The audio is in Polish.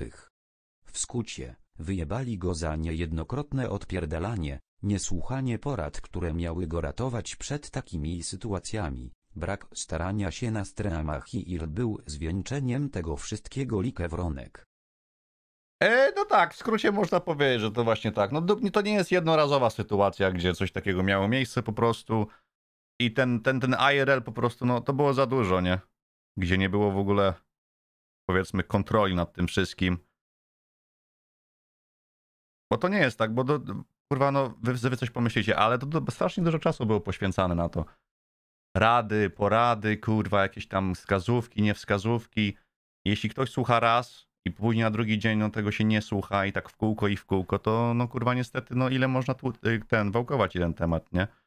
złotych. W skucie, wyjebali go za niejednokrotne odpierdalanie, niesłuchanie porad, które miały go ratować przed takimi sytuacjami. Brak starania się na stremach i ir był zwieńczeniem tego wszystkiego likewronek. E, no tak, w skrócie można powiedzieć, że to właśnie tak. No to nie jest jednorazowa sytuacja, gdzie coś takiego miało miejsce po prostu. I ten, ten, ten IRL po prostu, no to było za dużo, nie? Gdzie nie było w ogóle powiedzmy kontroli nad tym wszystkim. Bo to nie jest tak, bo do, kurwa, no wy, wy coś pomyślicie, ale to, to strasznie dużo czasu było poświęcane na to. Rady, porady, kurwa, jakieś tam wskazówki, niewskazówki. Jeśli ktoś słucha raz i później na drugi dzień no, tego się nie słucha i tak w kółko i w kółko, to no kurwa niestety, no ile można tu, y, ten wałkować jeden temat, nie?